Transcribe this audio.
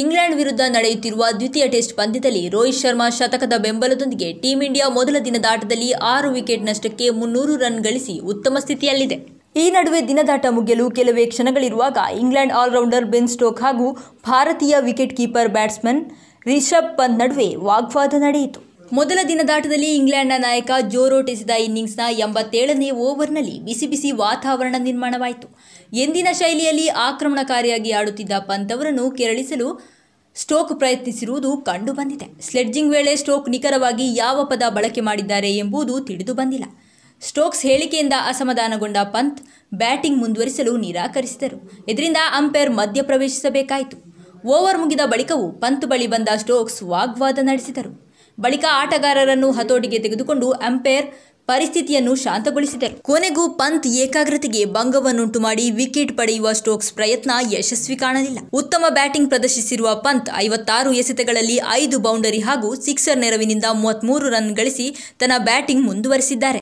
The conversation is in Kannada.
ಇಂಗ್ಲೆಂಡ್ ವಿರುದ್ಧ ನಡೆಯುತ್ತಿರುವ ದ್ವಿತೀಯ ಟೆಸ್ಟ್ ಪಂದ್ಯದಲ್ಲಿ ರೋಹಿತ್ ಶರ್ಮಾ ಶತಕದ ಬೆಂಬಲದೊಂದಿಗೆ ಟೀಂ ಇಂಡಿಯಾ ಮೊದಲ ದಿನದ ಆಟದಲ್ಲಿ ಆರು ವಿಕೆಟ್ ನಷ್ಟಕ್ಕೆ ಮುನ್ನೂರು ರನ್ ಗಳಿಸಿ ಉತ್ತಮ ಸ್ಥಿತಿಯಲ್ಲಿದೆ ಈ ನಡುವೆ ದಿನದಾಟ ಮುಗಿಯಲು ಕೆಲವೇ ಕ್ಷಣಗಳಿರುವಾಗ ಇಂಗ್ಲೆಂಡ್ ಆಲ್ರೌಂಡರ್ ಬೆನ್ ಸ್ಟೋಕ್ ಹಾಗೂ ಭಾರತೀಯ wicket keeper batsman Rishabh Pant ನಡುವೆ ವಾಗ್ವಾದ ನಡೆಯಿತು ಮೊದಲ ದಿನದಾಟದಲ್ಲಿ ಇಂಗ್ಲೆಂಡ್ನ ನಾಯಕ ಜೋರೋಟಿಸಿದ ಇನ್ನಿಂಗ್ಸ್ನ ಎಂಬತ್ತೇಳನೇ ಓವರ್ನಲ್ಲಿ ಬಿಸಿ ಬಿಸಿ ವಾತಾವರಣ ನಿರ್ಮಾಣವಾಯಿತು ಎಂದಿನ ಶೈಲಿಯಲ್ಲಿ ಆಕ್ರಮಣಕಾರಿಯಾಗಿ ಆಡುತ್ತಿದ್ದ ಪಂತ್ ಅವರನ್ನು ಕೆರಳಿಸಲು ಸ್ಟೋಕ್ ಪ್ರಯತ್ನಿಸಿರುವುದು ಕಂಡುಬಂದಿದೆ ಸ್ಲೆಡ್ಜಿಂಗ್ ವೇಳೆ ಸ್ಟೋಕ್ ನಿಖರವಾಗಿ ಯಾವ ಪದ ಬಳಕೆ ಮಾಡಿದ್ದಾರೆ ಎಂಬುದು ತಿಳಿದು ಬಂದಿಲ್ಲ ಸ್ಟೋಕ್ಸ್ ಹೇಳಿಕೆಯಿಂದ ಅಸಮಾಧಾನಗೊಂಡ ಪಂತ್ ಬ್ಯಾಟಿಂಗ್ ಮುಂದುವರಿಸಲು ನಿರಾಕರಿಸಿದರು ಇದರಿಂದ ಅಂಪೈರ್ ಮಧ್ಯಪ್ರವೇಶಿಸಬೇಕಾಯಿತು ಓವರ್ ಮುಗಿದ ಬಳಿಕವೂ ಪಂತ್ ಬಳಿ ಬಂದ ಸ್ಟೋಕ್ಸ್ ವಾಗ್ವಾದ ನಡೆಸಿದರು ಬಳಿಕ ಆಟಗಾರರನ್ನು ಹತೋಟಿಗೆ ತೆಗೆದುಕೊಂಡು ಅಂಪೈರ್ ಪರಿಸ್ಥಿತಿಯನ್ನು ಶಾಂತಗೊಳಿಸಿದರು ಕೊನೆಗೂ ಪಂತ್ ಏಕಾಗ್ರತೆಗೆ ಭಂಗವನ್ನುಂಟು ಮಾಡಿ ವಿಕೆಟ್ ಪಡೆಯುವ ಸ್ಟೋಕ್ಸ್ ಪ್ರಯತ್ನ ಯಶಸ್ವಿ ಕಾಣಲಿಲ್ಲ ಉತ್ತಮ ಬ್ಯಾಟಿಂಗ್ ಪ್ರದರ್ಶಿಸಿರುವ ಪಂತ್ ಐವತ್ತಾರು ಎಸೆತಗಳಲ್ಲಿ ಐದು ಬೌಂಡರಿ ಹಾಗೂ ಸಿಕ್ಸರ್ ನೆರವಿನಿಂದ ಮೂವತ್ಮೂರು ರನ್ ಗಳಿಸಿ ತನ್ನ ಬ್ಯಾಟಿಂಗ್ ಮುಂದುವರೆಸಿದ್ದಾರೆ